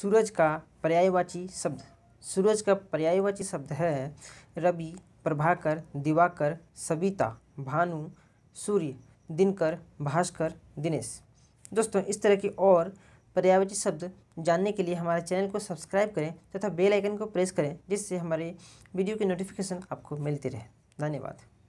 सूरज का पर्यायवाची शब्द सूरज का पर्यायवाची शब्द है रवि प्रभाकर दिवाकर सविता भानु सूर्य दिनकर भास्कर दिनेश दोस्तों इस तरह के और पर्यायवाची शब्द जानने के लिए हमारे चैनल को सब्सक्राइब करें तथा बेल आइकन को प्रेस करें जिससे हमारे वीडियो की नोटिफिकेशन आपको मिलती रहे धन्यवाद